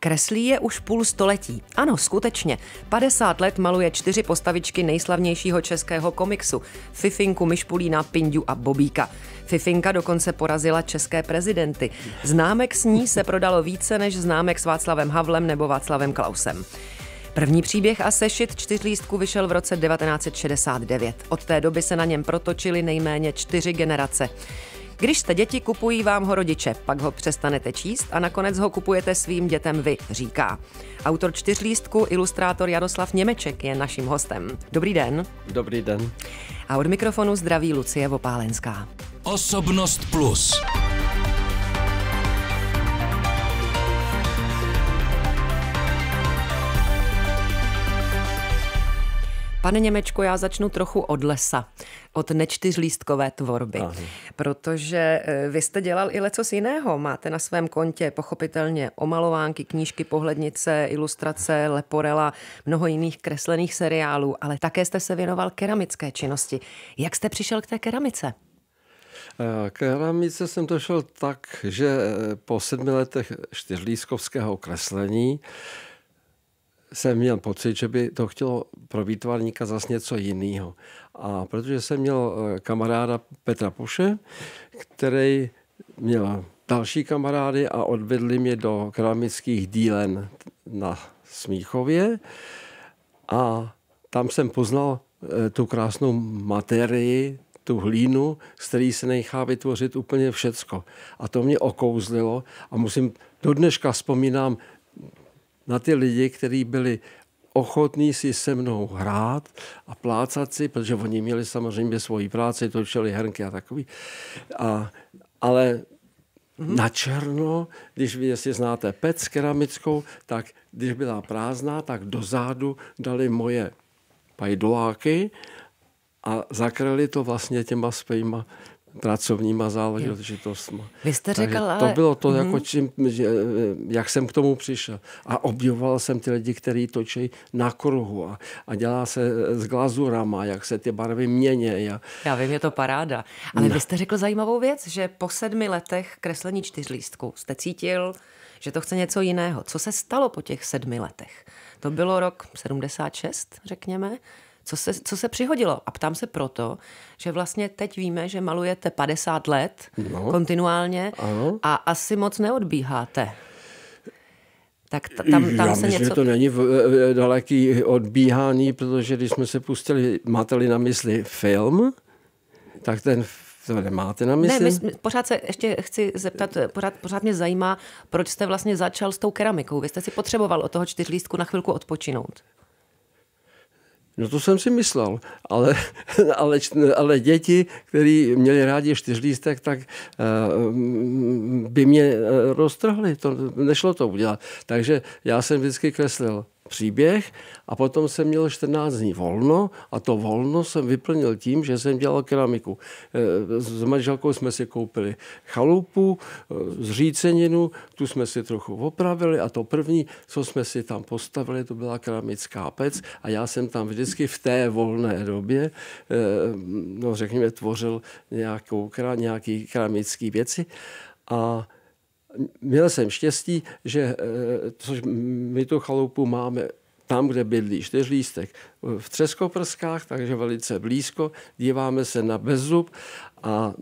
Kreslí je už půl století. Ano, skutečně. 50 let maluje čtyři postavičky nejslavnějšího českého komiksu. Fifinku, Myšpulína, Pindu a Bobíka. Fifinka dokonce porazila české prezidenty. Známek s ní se prodalo více než známek s Václavem Havlem nebo Václavem Klausem. První příběh a sešit čtyřlístku vyšel v roce 1969. Od té doby se na něm protočily nejméně čtyři generace. Když jste děti, kupují vám ho rodiče, pak ho přestanete číst a nakonec ho kupujete svým dětem vy, říká. Autor čtyřlístku, ilustrátor Jaroslav Němeček je naším hostem. Dobrý den. Dobrý den. A od mikrofonu zdraví Lucie Vopálenská. Osobnost Plus. Pane Němečko, já začnu trochu od lesa, od nečtyřlístkové tvorby, Aha. protože eh, vy jste dělal i leco jiného. Máte na svém kontě pochopitelně omalovánky, knížky, pohlednice, ilustrace, leporela, mnoho jiných kreslených seriálů, ale také jste se věnoval keramické činnosti. Jak jste přišel k té keramice? Eh, k keramice jsem došel tak, že eh, po sedmi letech čtyřlískovského kreslení jsem měl pocit, že by to chtělo pro výtvarníka zas něco jiného. A protože jsem měl eh, kamaráda Petra Poše, který měl další kamarády a odvedli mě do keramických dílen na Smíchově a tam jsem poznal eh, tu krásnou materii, tu hlínu, z který se nechá vytvořit úplně všecko. A to mě okouzlilo a musím, do dneška vzpomínám na ty lidi, kteří byli ochotní si se mnou hrát a plácat si, protože oni měli samozřejmě svoji práci, točili hrnky a takový. A, ale mm-hmm. na černo, když vy, jestli znáte pec keramickou, tak když byla prázdná, tak dozadu dali moje pajdoláky a zakrali to vlastně těma svýma pracovníma záležitostmi. Vy jste Takže řekl, ale... To bylo to, hmm. jako mhm. čím, že, eh, jak jsem k tomu přišel. A obdivoval jsem ty lidi, kteří točí na kruhu a, a dělá se eh, s glazurama, jak se ty barvy mění. A... Já vím, je to paráda. Ale no. vy jste řekl zajímavou věc, že po sedmi letech kreslení čtyřlístku jste cítil, že to chce něco jiného. Co se stalo po těch sedmi letech? To bylo rok 76, řekněme. Co se, co se přihodilo? A ptám se proto, že vlastně teď víme, že malujete 50 let no. kontinuálně ano. a asi moc neodbíháte. Tak tam, tam Já se myslím, něco... že to není v daleký odbíhání, protože když jsme se pustili, máte-li na mysli film, tak ten to nemáte na mysli? Ne, my, pořád se ještě chci zeptat, pořád, pořád mě zajímá, proč jste vlastně začal s tou keramikou. Vy jste si potřeboval od toho čtyřlístku na chvilku odpočinout. No to jsem si myslel, ale, ale, ale děti, které měli rádi čtyřlístek, tak eh, by mě eh, roztrhli. To, nešlo to udělat. Takže já jsem vždycky kreslil příběh a potom jsem měl 14 dní volno a to volno jsem vyplnil tím, že jsem dělal keramiku. Eh, s manželkou jsme si koupili chalupu, eh, zříceninu, tu jsme si trochu opravili a to první, co jsme si tam postavili, to byla keramická pec a já jsem tam vždycky v té volné době, eh, no řekněme, tvořil nějakou, nějaký keramický věci a Měl jsem štěstí, že eh, což my tu chalupu máme tam, kde bydlí čtyřlístek, v Třeskoprskách, takže velice blízko. Díváme se na Bezub a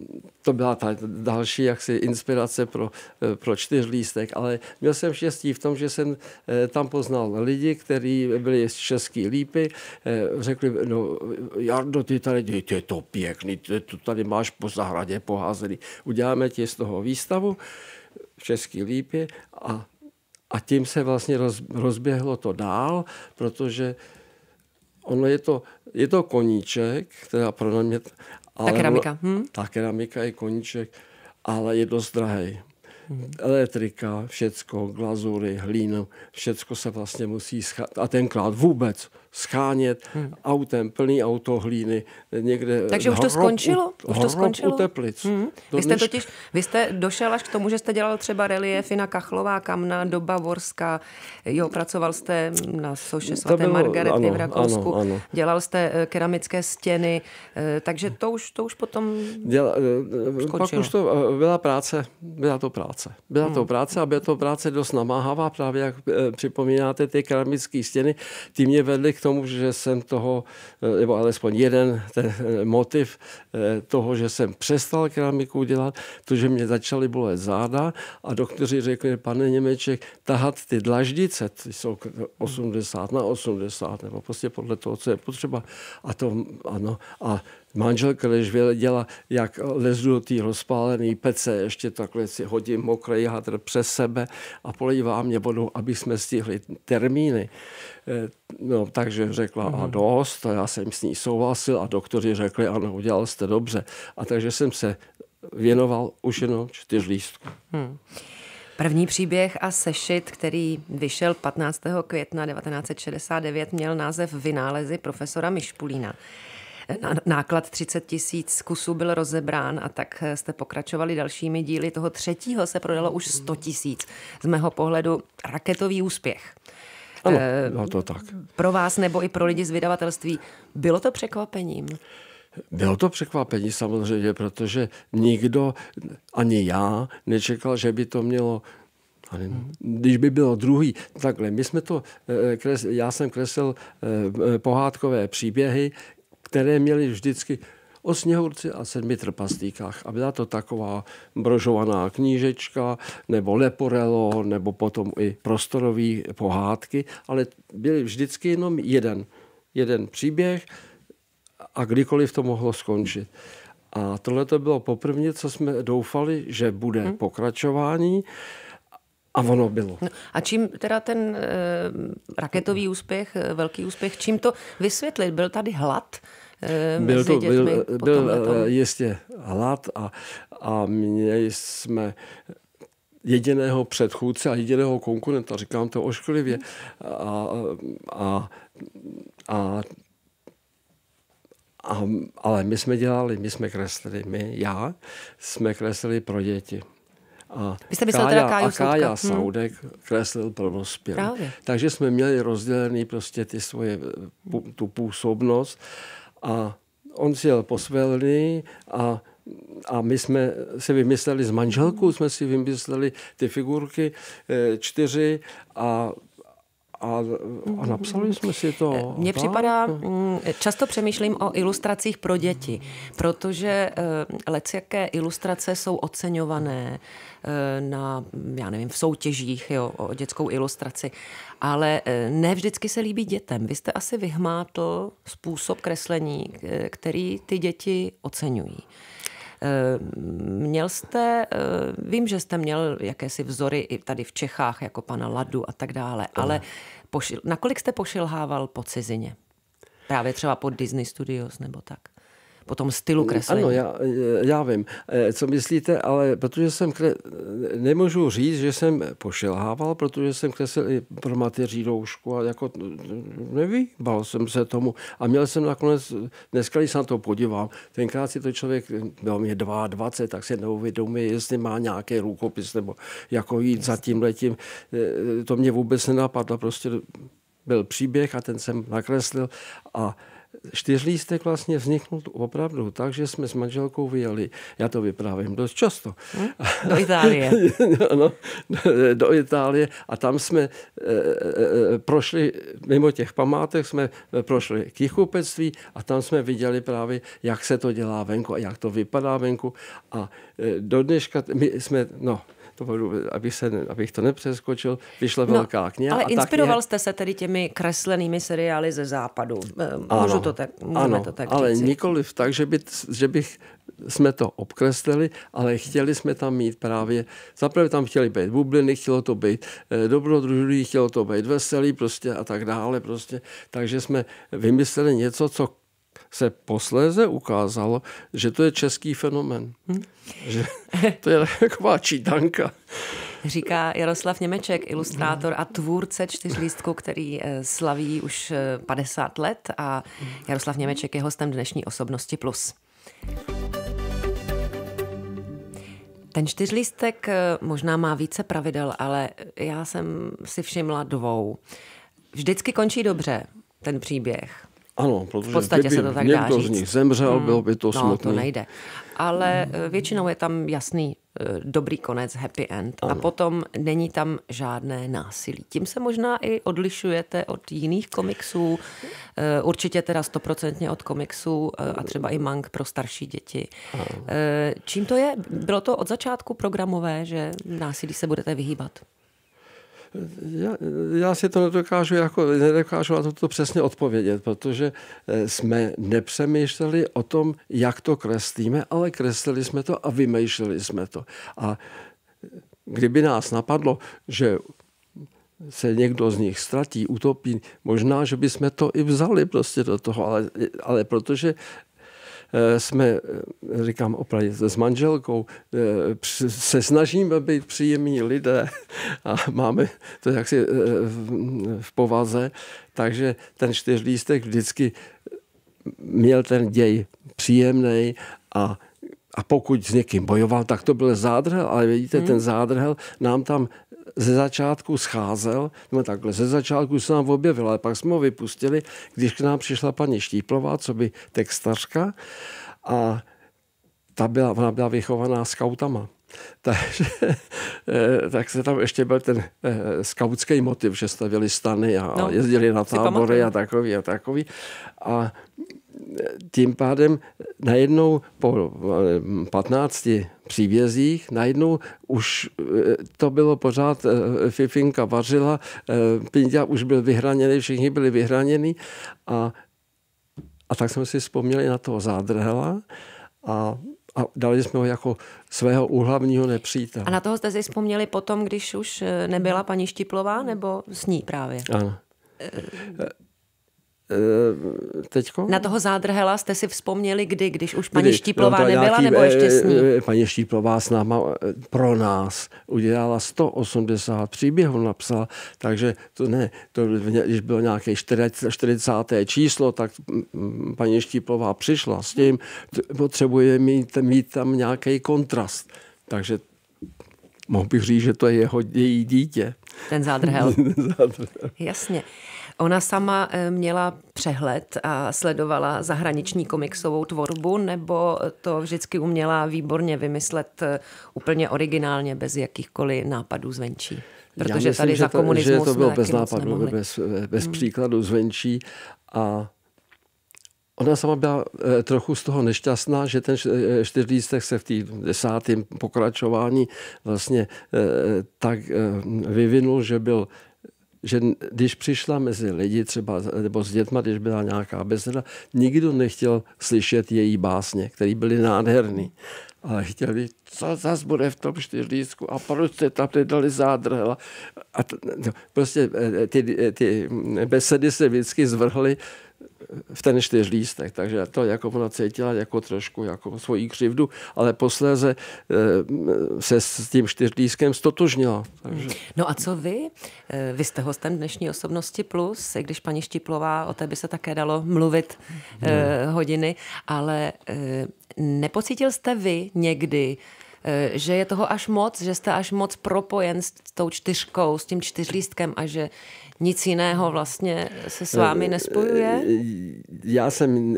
to byla ta další jaksi inspirace pro, eh, pro čtyřlístek, ale měl jsem štěstí v tom, že jsem eh, tam poznal lidi, kteří byli z České lípy, řekli, no Jardo, ty tady, ty, ty je to pěkný, ty tady máš po zahradě poházený, uděláme ti z toho výstavu v Český Lípě a, a tím se vlastně roz, rozběhlo to dál, protože ono je to, je to koníček, která pro mě... Ale ta keramika. Hm? Ta keramika je koníček, ale je dost drahý. Elektrika, všecko, glazury, hlínu, všecko se vlastně musí schá- a tenkrát vůbec schánět hmm. autem, plný auto hlíny, někde Takže už to skončilo? U, už to skončilo? u Teplic. Hmm. Vy jste totiž, vy jste došel až k tomu, že jste dělal třeba reliefy na Kachlová kamna, Doba Vorská, jo, pracoval jste na soše svaté bylo, Margarety ano, v Rakousku, ano, ano. dělal jste eh, keramické stěny, eh, takže to už, to už potom Děla, eh, skončilo. Pak už to byla práce, byla to práce práce. Byla to hmm. práce a byla to práce dost namáhavá, právě jak eh, připomínáte ty keramické stěny. Ty mě vedly k tomu, že jsem toho, eh, nebo alespoň jeden ten eh, motiv toho, že jsem přestal keramiku dělat, to, že mě začaly bolet záda a doktoři řekli, pane Němeček, tahat ty dlaždice, ty jsou 80 na 80, nebo prostě podle toho, co je potřeba. A to, ano, a manželka když věděla, jak lezu do té rozpálené pece, ještě takhle si hodím mokrý hadr přes sebe a polívá mě vodu, aby jsme stihli termíny. Eh, no, takže řekla mm-hmm. a mhm. dost, a já jsem s ní souhlasil a doktori řekli, ano, udělal jste dobře. A takže jsem se věnoval už jenom čtyř lístku. Hmm. První příběh a sešit, který vyšel 15. května 1969, měl název Vynálezy profesora Mišpulína náklad 30 tisíc kusů byl rozebrán a tak jste pokračovali dalšími díly. Toho třetího se prodalo už 100 tisíc. Z mého pohledu raketový úspěch. Ano, eh, no to tak. Pro vás nebo i pro lidi z vydavatelství bylo to překvapením? Bylo to překvapení samozřejmě, protože nikdo, ani já, nečekal, že by to mělo když by bylo druhý, takhle, my jsme to, eh, já jsem kresl eh, pohádkové příběhy, které měli vždycky o sněhurci a sedmi trpastýkách. A byla to taková brožovaná knížečka, nebo leporelo, nebo potom i prostorové pohádky, ale byly vždycky jenom jeden, jeden příběh a kdykoliv to mohlo skončit. A tohle to bylo poprvé, co jsme doufali, že bude hmm. pokračování. A ono bylo. No, a čím teda ten e, raketový úspěch, eh, velký úspěch, čím to vysvětlit? Byl tady hlad Eh, byl to, Byl, byl eh, jistě hlad a, a měli jsme jediného předchůdce a jediného konkurenta, říkám to ošklivě. A, a, a, a, ale my jsme dělali, my jsme kreslili, my, já, jsme kreslili pro děti. A Vy jste Kája, teda Káju a Kája hmm. kreslil pro dospělé. Takže jsme měli rozdělený prostě ty svoje, eh, tu působnost a on si jel po svelny a a my jsme si vymysleli s manželkou, jsme si vymysleli ty figurky eh, čtyři a a, a napsali jsme si to. Mně tak? připadá, mm, často přemýšlím o ilustracích pro děti, protože eh, leciaké ilustrace jsou oceňované eh, na, já nevím, v soutěžích jo, o dětskou ilustraci, ale eh, ne vždycky se líbí dětem. Vy jste asi vyhmátl způsob kreslení, který ty děti oceňují. Eh, měl jste, eh, vím, že jste měl jakési vzory i tady v Čechách, jako pana Ladu a tak dále, to ale pošil, nakolik jste pošilhával po cizině? Právě třeba pod Disney Studios nebo tak? po tom stylu mm, kreslení. Ano, já, eh, já vím, eh, co myslíte, ale protože jsem, kre... nemůžu říct, že jsem pošilhával, protože jsem kreslil i pro mateří roušku a jako nevýbal jsem se tomu. A měl jsem nakonec, dneska, když se na to podívám, tenkrát si to člověk, byl mě 22, tak si neuvědomuje, jestli má nějaký rukopis nebo jako jít za tím letím. Eh, to mě vůbec nenapadlo, prostě byl příběh a ten jsem nakreslil a čtyřlístek vlastně vzniknul opravdu tak, že jsme s manželkou vyjeli, já to vyprávím dost často. Hmm? Do Itálie. no, do Itálie a tam jsme e, e, prošli, mimo těch památek jsme prošli k a tam jsme viděli právě, jak se to dělá venku a jak to vypadá venku a e, do dneška my jsme, no, to, abych, se, abych to nepřeskočil, vyšla no, velká kniha. Ale a inspiroval kniha... jste se tedy těmi kreslenými seriály ze západu. Eh, ano, Můžu to tak, ano, to tak ale nikoli v tak, že, by, že bych jsme to obkreslili, ale chtěli jsme tam mít právě, zaprvé tam chtěli být bubliny, chtělo to být eh, dobrodruží, chtělo to být veselý prostě a tak dále prostě, takže jsme vymysleli něco, co se posléze ukázalo, že to je český fenomen. Hm? Že to je taková čítanka. Říká Jaroslav Němeček, ilustrátor a tvůrce čtyřlístku, který eh, slaví už 50 eh, let a Jaroslav Němeček je hostem dnešní osobnosti plus. Ten čtyřlístek eh, možná má více pravidel, ale já jsem si všimla dvou. Vždycky končí dobře ten příběh. Ano, protože v podstatě kdyby se to tak někdo dá říct. z nich zemřel, hmm. bylo by to no, smutné. to nejde. Ale hmm. většinou je tam jasný eh, dobrý konec, happy end. Ano. A potom není tam žádné násilí. Tím se možná i odlišujete od jiných komiksů, eh, určitě teda stoprocentně od komiksů a třeba i mang pro starší děti. Ano. Čím to je? Bylo to od začátku programové, že násilí se budete vyhýbat? já, já si to nedokážu, jako, nedokážu na to přesně odpovědět, protože eh, jsme nepřemýšleli o tom, jak to kreslíme, ale kreslili jsme to a vymýšleli jsme to. A eh, kdyby nás napadlo, že se někdo z nich ztratí, utopí, možná, že bychom to i vzali prostě do toho, ale, ale protože Eh, jsme, eh, říkám opravdu s manželkou, eh, se snažíme být příjemní lidé a máme to jaksi v povaze, takže ten čtyřlístek vždycky měl ten děj příjemný a a pokud s někým bojoval, tak to byl zádrhel, ale vidíte, hmm. ten zádrhel nám tam ze začátku scházel, nebo takhle, ze začátku se nám objevil, ale pak jsme ho vypustili, když k nám přišla paní Štíplová, co by textařka, a ta byla, ona byla vychovaná skautama. Takže, eh, tak se tam ještě byl ten eh, skautský motiv, že stavili stany a no, jezdili na tábory a takový a takový. A tím pádem najednou po 15 eh, přívězích. Najednou už eh, to bylo pořád, eh, Fifinka vařila, eh, Pindia už byl vyhraněný, všichni byli vyhraněni a, a tak jsme si vzpomněli na toho zádrhela a a dali jsme ho jako svého úhlavního nepřítele. A na toho jste si vzpomněli potom, když už nebyla paní Štiplová, nebo s ní právě? Ano. Eh, teďko? Na toho zádrhela jste si vzpomněli kdy, když už paní kdy? Štíplová no, nebyla, nebo eh, ještě s ní? Eh, paní Štíplová s náma pro nás udělala 180 příběhů, napsala, takže to ne, to, když bylo nějaké 40. číslo, tak paní Štíplová přišla s tím, potřebuje mít, mít tam nějaký kontrast. Takže mohl bych říct, že to je jeho její dítě. Ten zádrhel. Ten zádrhel. Jasně. Ona sama eh, měla přehled a sledovala zahraniční komiksovou tvorbu, nebo to vždycky uměla výborně vymyslet eh, úplně originálně, bez jakýchkoliv nápadů zvenčí? Protože Já myslím, tady za to, komunismus že to bylo bez nápadů, bez, bez hmm. příkladů zvenčí a Ona sama byla eh, trochu z toho nešťastná, že ten čtyřlístek se v té desátém pokračování vlastně tak vyvinul, že byl že když přišla mezi lidi třeba, nebo s dětma, když byla nějaká bezda, nikdo nechtěl slyšet její básně, které byly nádherný. Ale chtěl říct, co zas bude v tom čtyřlísku a proč se tam nedali zádrhel. A t, no, prostě e, e, ty, e, ty besedy se vždycky zvrhly v ten lístek. takže to jako ona cítila jako trošku jako svoji křivdu, ale posléze eh, se s tím čtyřlístkem stotožnila. Takže. No a co vy? Eh, vy jste hostem dnešní osobnosti plus, i když paní Štiplová, o té by se také dalo mluvit eh, hmm. hodiny, ale nepocítil jste vy někdy, Eh, že je toho až moc, že jste až moc propojen s tou čtyřkou, s tím čtyřlístkem a že nic jiného vlastně se s vámi eh, nespojuje? Eh, já jsem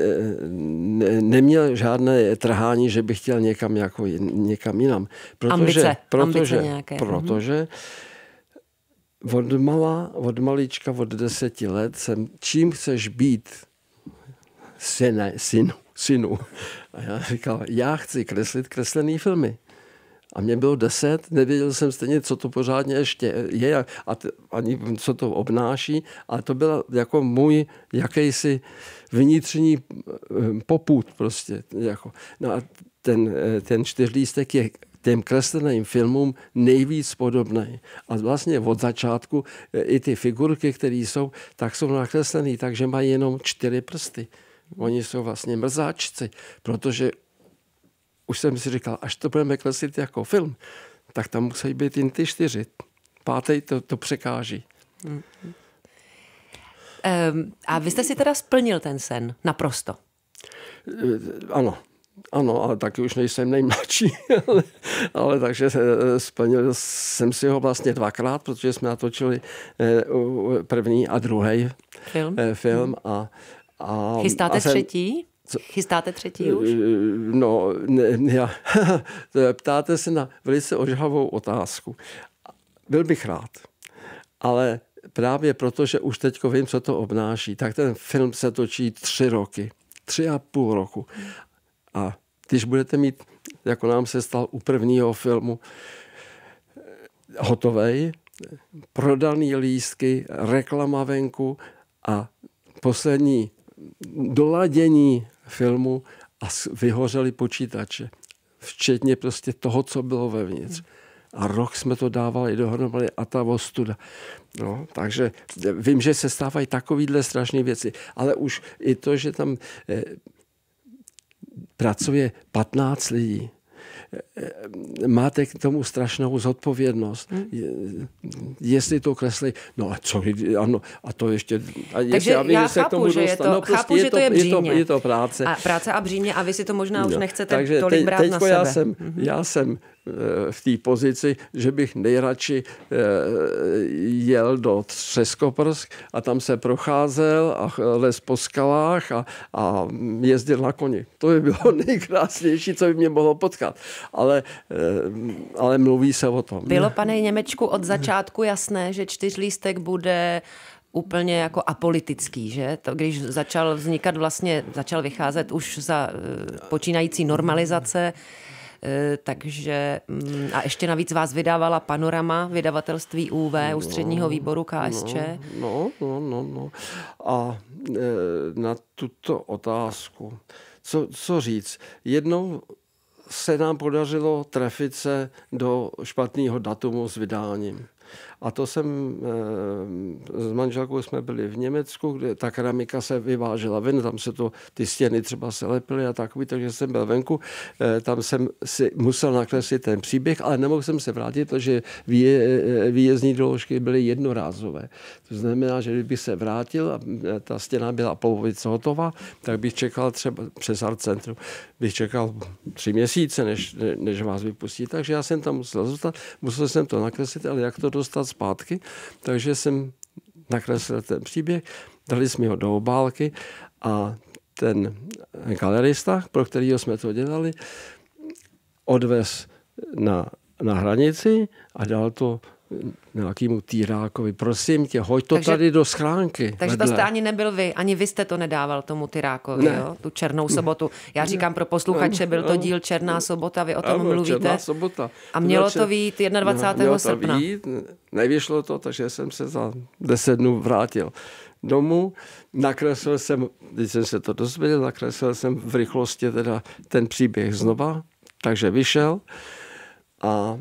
ne, neměl žádné trhání, že bych chtěl někam, jako, někam jinam. Protože, ambice, protože, ambice nějaké. Mhm. Protože od mala, od malička, od deseti let jsem, čím chceš být, syne, synu, synu. A já říkal, já chci kreslit kreslený filmy. A mě bylo deset, nevěděl jsem stejně, co to pořádně ještě je a, ani co to obnáší. A to byl jako můj jakýsi vnitřní eh, poput prostě. Jako. No a ten, eh, ten čtyřlístek je těm kresleným filmům nejvíc podobný. A vlastně od začátku eh, i ty figurky, které jsou, tak jsou nakreslené, takže mají jenom čtyři prsty. Oni jsou vlastně mrzáčci, protože už jsem si říkal, až to budeme kreslit jako film, tak tam musí být jen ty čtyři. Pátej to, to překáží. Mm. Um, a vy jste si teda splnil ten sen naprosto? Eh, ano. Ano, ale taky už nejsem nejmladší, ale, ale takže eh, splnil jsem si ho vlastně dvakrát, protože jsme natočili eh, první a druhý film, film a a, Chystáte a jsem, třetí? Co? Chystáte třetí eh, už? Eh, no, ne, já, ptáte se na velice ožhavou otázku. Byl bych rád, ale právě proto, že už teď vím, co to obnáší, tak ten film se točí tři roky. Tři a půl roku. A když budete mít, jako nám se stal u prvního filmu, eh, hotovej, prodaný lístky, reklama venku a poslední doladění filmu a vyhořeli počítače, včetně prostě toho, co bylo vevnitř. A rok jsme to dávali dohromady a ta ostuda. No, takže vím, že se stávají takovýhle strašné věci, ale už i to, že tam eh, pracuje 15 lidí, Eh, máte k tomu strašnou zodpovědnost. Hmm. Jestli to kreslí, no a co, ano, a to ještě, a jestli, Takže aby já se k tomu že je to, no, prostě chápu, je že to je Je to, je to práce. A práce a břímě a vy si to možná už no, nechcete takže tolik teď, brát na sebe. jsem, hmm. já jsem eh, v té pozici, že bych nejradši eh, jel do Třeskoprsk a tam se procházel a les po skalách a, a jezdil na koni. To by bylo nejkrásnější, co by mě mohlo potkat ale, eh, ale mluví se o tom. Bylo, pane Němečku, od začátku jasné, že čtyřlístek bude úplně jako apolitický, že? To, když začal vznikat vlastně, začal vycházet už za eh, počínající normalizace, eh, takže mm, a ještě navíc vás vydávala Panorama, vydavatelství UV, u ústředního no, výboru no, KSČ. No, no, no, no. A na tuto otázku, co, co říct? Jednou se nám podařilo trefit se do špatného datumu s vydáním. A to jsem, eh, s manželkou jsme byli v Německu, kde ta keramika se vyvážela ven, tam se to, ty stěny třeba se lepily a takový, takže jsem byl venku, eh, tam jsem si musel nakreslit ten příběh, ale nemohl jsem se vrátit, protože výje, eh, výjezdní doložky byly jednorázové. To znamená, že kdybych se vrátil a ta stěna byla polovice hotová, tak bych čekal třeba přes art centrum, bych čekal tři měsíce, než, než vás vypustí. Takže já jsem tam musel zůstat, musel jsem to nakreslit, ale jak to dostat zpátky, takže jsem nakreslil ten příběh, dali jsme ho do obálky a ten galerista, pro kterého jsme to dělali, odvez na, na hranici a dal to nějakému týrákovi, prosím tě, hoď to takže, tady do schránky. Takže vedle. to jste ani nebyl vy, ani vy jste to nedával tomu tyrákovi, jo? tu černou sobotu. Já říkám pro posluchače, byl to díl Černá sobota, vy o tom ano, mluvíte. Černá sobota. A mělo to být 21. Mělo srpna. To vít, nevyšlo to, takže jsem se za 10 dnů vrátil domů. Nakreslil jsem, když jsem se to dozvěděl, nakreslil jsem v rychlosti teda ten příběh znova, takže vyšel a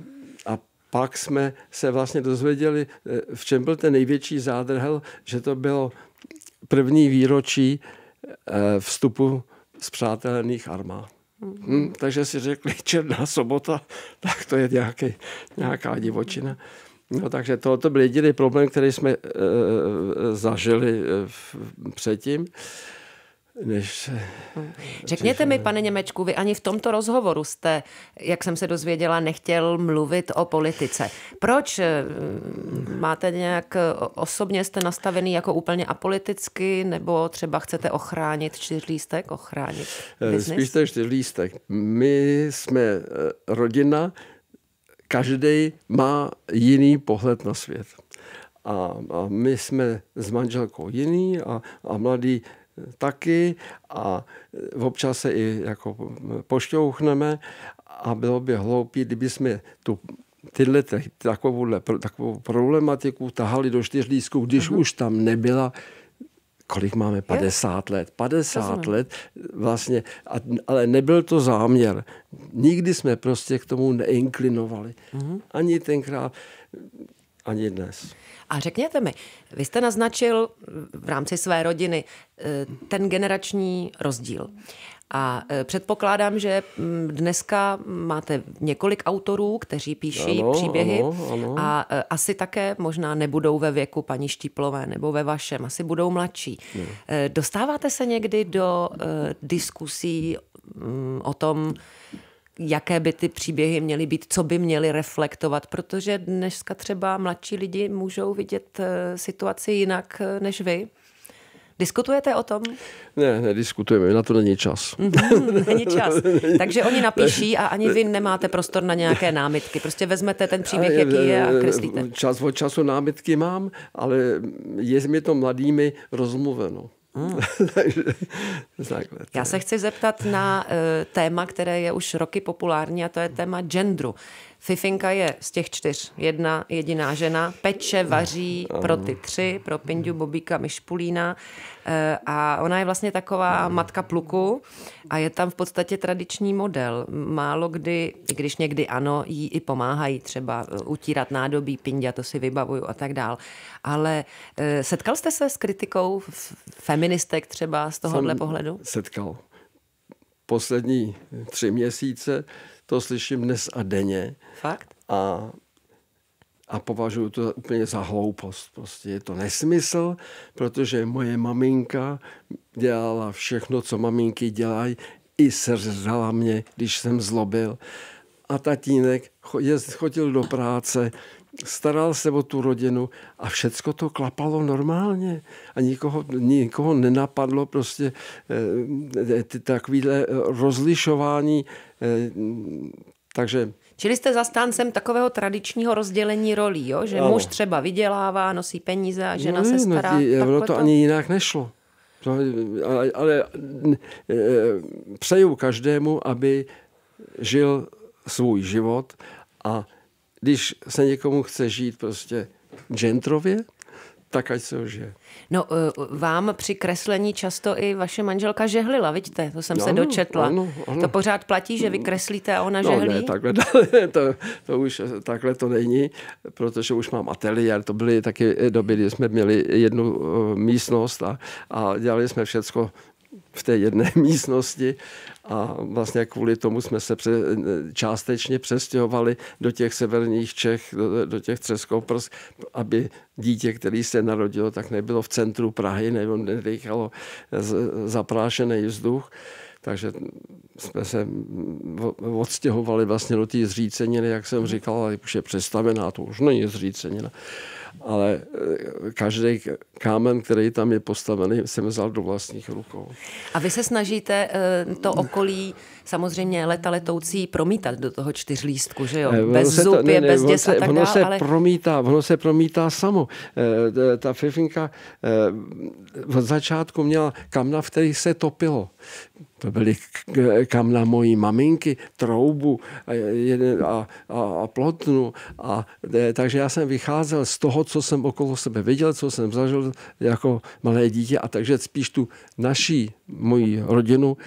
pak jsme se vlastně dozvěděli, eh, v čem byl ten největší zádrhel, že to bylo první výročí eh, vstupu přátelných armád. Hmm, takže si řekli, černá sobota, tak to je nějaký, nějaká divočina. No, takže to, to byl jediný problém, který jsme e, zažili v, předtím. E, než... Hm. Řekněte mi, pane Němečku, vy ani v tomto rozhovoru jste, jak jsem se dozvěděla, nechtěl mluvit o politice. Proč eh, máte nějak, osobně jste nastavený jako úplně apoliticky, nebo třeba chcete ochránit čtyřlístek, ochránit eh, biznis? Spíš to čtyřlístek. My jsme eh, rodina, každý má jiný pohled na svět. A, a my jsme s manželkou jiný a, a mladý taky a občas se i jako pošťouchneme a bylo by hloupé, kdyby jsme tu tyhle, takovou, takovou problematiku tahali do čtyřlísku, když uh-huh. už tam nebyla kolik máme, 50 let. 50 Rozumím. let vlastně, a, ale nebyl to záměr. Nikdy jsme prostě k tomu neinklinovali. Uh-huh. Ani tenkrát, ani dnes. A řekněte mi, vy jste naznačil v rámci své rodiny eh, ten generační rozdíl. A eh, předpokládám, že mm, dneska máte několik autorů, kteří píší ano, příběhy ano, ano. a eh, asi také možná nebudou ve věku paní Štíplové nebo ve vašem, asi budou mladší. No. Dostáváte se někdy do diskusí mm, o tom, jaké by ty příběhy měly být, co by měly reflektovat, protože dneska třeba mladší lidi můžou vidět eh, situaci jinak eh, než vy. Diskutujete o tom? Ne, nediskutujeme, na to není čas. Mhm, není čas. Takže oni napíší a ani vy nemáte prostor na nějaké námitky. Prostě vezmete ten příběh, jaký je a eh, kreslíte. Čas od času námitky mám, ale je mi to mladými rozmluveno. Hmm. Takže Já se chci zeptat na uh, téma, které je už roky populární a to je téma genderu. Fifinka je z těch čtyř jedna jediná žena, peče, vaří pro ty tři, pro Pindu, Bobíka, Mišpulína eh, a ona je vlastně taková matka pluku a je tam v podstatě tradiční model. Málo kdy, i když někdy ano, jí i pomáhají třeba eh, utírat nádobí, Pinda, to si vybavuju a tak dál. Ale eh, setkal jste se s kritikou feministek třeba z tohohle pohledu? Setkal. Poslední tři měsíce to slyším dnes a denně. Fakt? A, a považuji to úplně za hloupost. Prostě je to nesmysl, protože moje maminka dělala všechno, co maminky dělají, i srzala mě, když jsem zlobil. A tatínek chodil do práce, staral se o tu rodinu a všecko to klapalo normálně. A nikoho, nikoho nenapadlo prostě eh, eh, ty, takovýhle eh, rozlišování Eh, takže... Čili jste zastáncem takového tradičního rozdělení rolí, jo? že ano. muž třeba vydělává, nosí peníze a žena no, se stará. No, ono to, to ani jinak nešlo. No, ale, ale eh, přeju každému, aby žil svůj život a když se někomu chce žít prostě gentrově, tak ať se žije. No, eh, vám při kreslení často i vaše manželka žehlila, vidíte, to jsem ano, se dočetla. Ano, ano. To pořád platí, že vy kreslíte a ona no, žehlí? Ne, takhle, to, to už takhle to není, protože už mám ateliér, to byly taky doby, kdy jsme měli jednu eh, místnost a, a dělali jsme všecko v té jedné místnosti a vlastně kvůli tomu jsme se pře, částečně přestěhovali do těch severních Čech, do, do těch Třeskoprs, aby dítě, které se narodilo, tak nebylo v centru Prahy, nebo nedýchalo zaprášený vzduch. Takže jsme se odstěhovali vlastně do té zříceniny, jak jsem říkal, ale už je přestavená, to už není zřícenina ale e, každý kámen, který tam je postavený, jsem vzal do vlastních rukou. A vy se snažíte e, to okolí samozřejmě leta letoucí promítat do toho čtyřlístku, že jo? E, bez zub bez děs se, a tak ono se ale... promítá, ono se promítá samo. Ta fifinka od začátku měla kamna, v kterých se topilo. To byly kam na mojí maminky, troubu a, a, a plotnu. A, e, takže já jsem vycházel z toho, co jsem okolo sebe viděl, co jsem zažil jako malé dítě. A takže spíš tu naší, moji rodinu,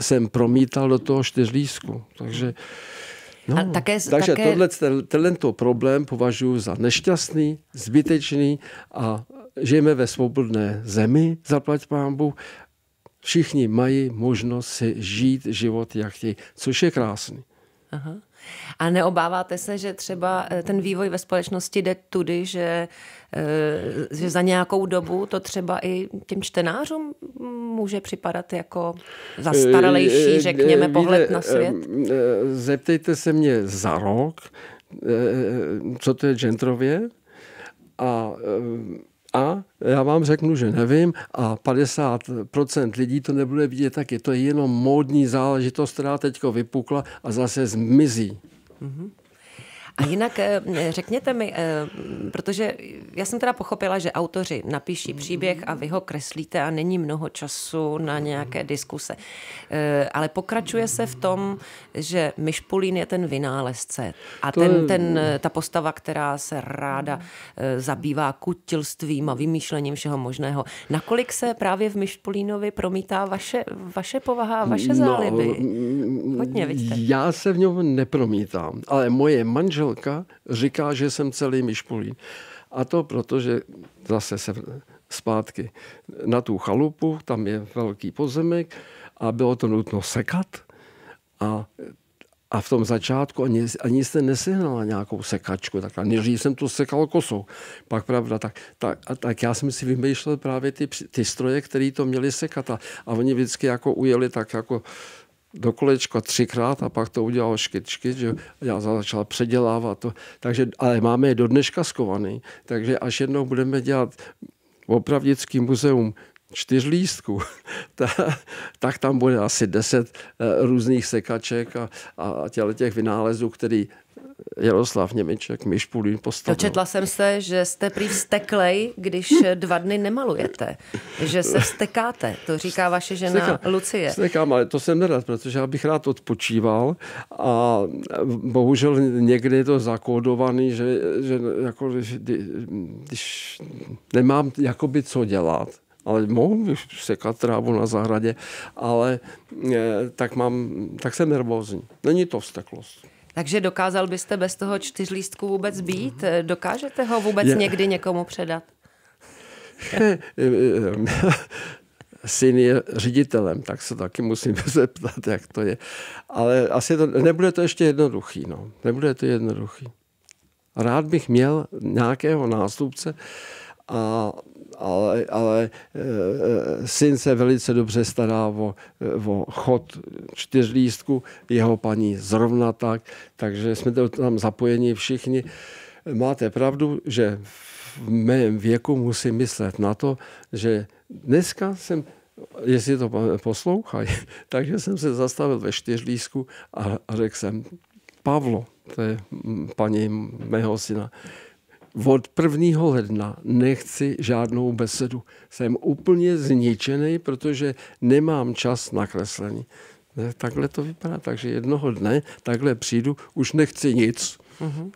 jsem promítal do toho čtyřlísku. Takže... No, a také, takže také... tohle, tento problém považuji za nešťastný, zbytečný a žijeme ve svobodné zemi, zaplať pán Bůh, Všichni mají možnost si žít život, jak chtějí, což je krásný. Aha. A neobáváte se, že třeba eh, ten vývoj ve společnosti jde tudy, že, eh, že za nějakou dobu to třeba i těm čtenářům může připadat jako zastaralejší, eh, řekněme, pohled na svět? Zeptejte se mě za rok, co to je genderově a a já vám řeknu, že nevím a 50% lidí to nebude vidět taky. To je jenom módní záležitost, která teď vypukla a zase zmizí. Mm-hmm. A jinak eh, řekněte mi, eh, protože já jsem teda pochopila, že autoři napíší mm-hmm. příběh a vy ho kreslíte a není mnoho času na mm-hmm. nějaké diskuse. Eh, ale pokračuje se v tom, že Myšpulín je ten vynálezce a ten, ten, ta postava, která se ráda mm. zabývá kutilstvím a vymýšlením všeho možného. Nakolik se právě v Myšpulínovi promítá vaše, vaše povaha a vaše no, záliby? No, Hodně, vidíte. Já se v něm nepromítám, ale moje manžel manželka říká, že jsem celý Mišpolín. A to proto, že zase se zpátky na tu chalupu, tam je velký pozemek a bylo to nutno sekat a a v tom začátku ani, ani jste nesehnala nějakou sekačku. Tak a než jsem to sekal kosou. Pak pravda, tak, tak, a, tak já jsem si vymýšlel právě ty, ty stroje, které to měly sekat. A, a oni vždycky jako ujeli tak jako do kolečka třikrát a pak to udělalo škyčky, že já začal předělávat to. Takže, ale máme je do dneška skovaný, takže až jednou budeme dělat opravdický muzeum čtyřlístku, ta, tak tam bude asi deset eh, různých sekaček a, a těle těch vynálezů, který Jaroslav Němeček, Myšpulín postavil. Dočetla jsem se, že jste prý vzteklej, když dva dny nemalujete. Že se vstekáte, to říká vaše žena Vstekám, Lucie. Vstekám, ale to jsem nerad, protože já bych rád odpočíval a bohužel někdy je to zakódovaný, že, že jako, když nemám jakoby co dělat, ale mohu sekat trávu na zahradě, ale eh, tak, mám, tak jsem nervózní. Není to vzteklost. Takže dokázal byste bez toho čtyřlístku vůbec být? Dokážete ho vůbec Je... někdy někomu předat? syn je ředitelem, tak se taky musím zeptat, jak to je. Ale asi to, nebude to ještě jednoduchý, no. Nebude to jednoduchý. Rád bych měl nějakého nástupce a ale, ale eh, eh, syn se velice dobře stará o, eh, o chod čtyřlístku, jeho paní zrovna tak, takže jsme tam zapojeni všichni. Máte pravdu, že v mém věku musím myslet na to, že dneska jsem jestli to poslouchají. Takže jsem se zastavil ve čtyřlísku a řekl jsem, Pavlo, to je mm, paní mého syna, od 1. ledna nechci žádnou besedu. Jsem úplně zničený, protože nemám čas na kreslení. Takhle to vypadá, takže jednoho dne takhle přijdu, už nechci nic. Uh-huh.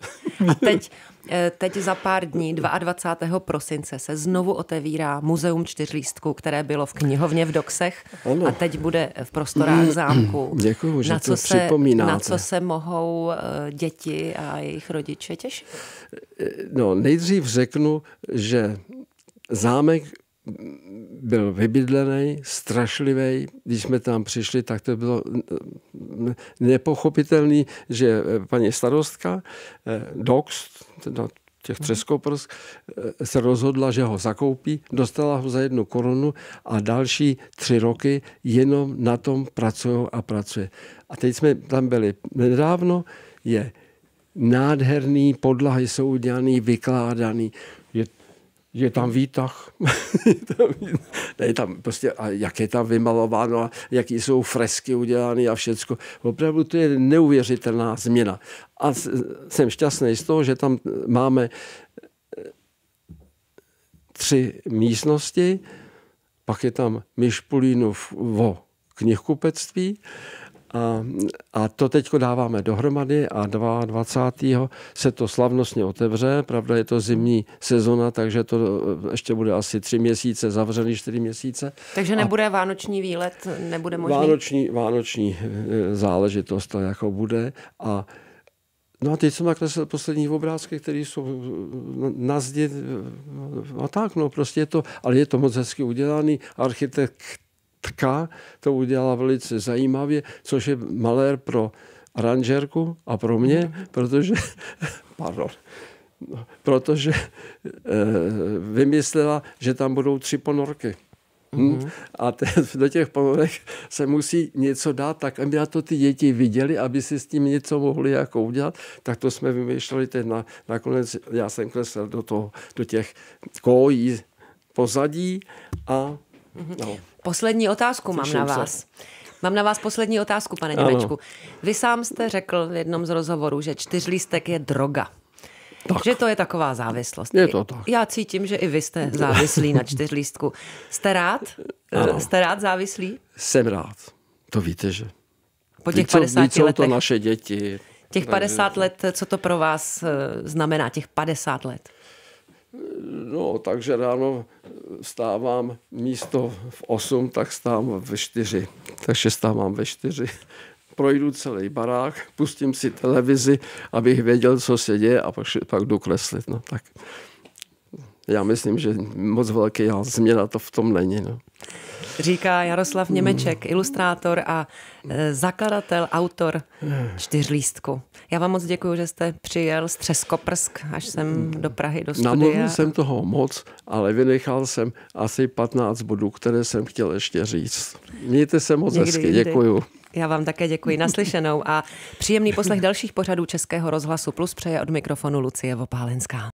A teď Eh, teď za pár dní, 22. prosince, se znovu otevírá Muzeum čtyřlístku, které bylo v knihovně v Doxech ano. a teď bude v prostorách mm. zámku. Děkuji, že na co to se, připomínáte. Na co se mohou eh, děti a jejich rodiče těšit? Eh, no, nejdřív řeknu, že zámek byl vybydlený, strašlivý. Když jsme tam přišli, tak to bylo nepochopitelné, že eh, paní starostka eh, Dox, teda těch Třeskoprsk, eh, se rozhodla, že ho zakoupí, dostala ho za jednu korunu a další tři roky jenom na tom pracují a pracuje. A teď jsme tam byli nedávno, je nádherný, podlahy jsou udělaný, vykládaný je tam výtah. je tam prostě, a jak je tam vymalováno, a jaký jsou fresky udělány a všecko. Opravdu to je neuvěřitelná změna. A jsem šťastný z toho, že tam máme eh, tři místnosti, pak je tam vo knihkupectví, a, a to teď dáváme dohromady a 22. se to slavnostně otevře. Pravda, je to zimní sezona, takže to eh, ještě bude asi tři měsíce zavřený, čtyři měsíce. Takže nebude a vánoční výlet, nebude možný? Vánoční, vánoční eh, záležitost to jako bude. A No a teď jsem nakreslil poslední obrázky, které jsou eh, na zdi. A tak, no prostě je to, ale je to moc hezky udělaný. Architekt Tka to udělala velice zajímavě, což je malér pro aranžerku a pro mě, protože, pardon, no, protože e, vymyslela, že tam budou tři ponorky. Mm-hmm. A te, do těch ponorek se musí něco dát, tak aby na to ty děti viděli, aby si s tím něco mohli jako udělat. Tak to jsme vymýšleli teď na, nakonec. Já jsem klesl do, toho, do těch kojí pozadí a mhm. No. Poslední otázku mám na vás. Se. Mám na vás poslední otázku, pane Němečku. Vy sám jste řekl v jednom z rozhovorů, že čtyřlístek je droga. Tak. Že to je taková závislost. Je to tak. Já cítím, že i vy jste závislí na čtyřlístku. Jste rád? Ano. Jste rád závislí? Jsem rád. To víte, že. Po těch víc, 50 víc letech. to naše děti. Těch 50 let, co to pro vás eh, znamená, těch 50 let? No, takže ráno stávám místo v 8, tak stávám ve 4. Takže stávám ve 4. Projdu celý barák, pustím si televizi, abych věděl, co se děje a pak, pak jdu kreslit. No, tak. Já myslím, že moc velký změna to v tom není. No. Říká Jaroslav Němeček, ilustrátor a e, zakladatel, autor čtyřlístku. Já vám moc děkuji, že jste přijel z Třeskoprsk až sem do Prahy, do studia. Namluvil jsem toho moc, ale vynechal jsem asi 15 bodů, které jsem chtěl ještě říct. Mějte se moc Někdy hezky, děkuji. Já vám také děkuji naslyšenou a příjemný poslech dalších pořadů Českého rozhlasu Plus přeje od mikrofonu Lucie Vopálenská.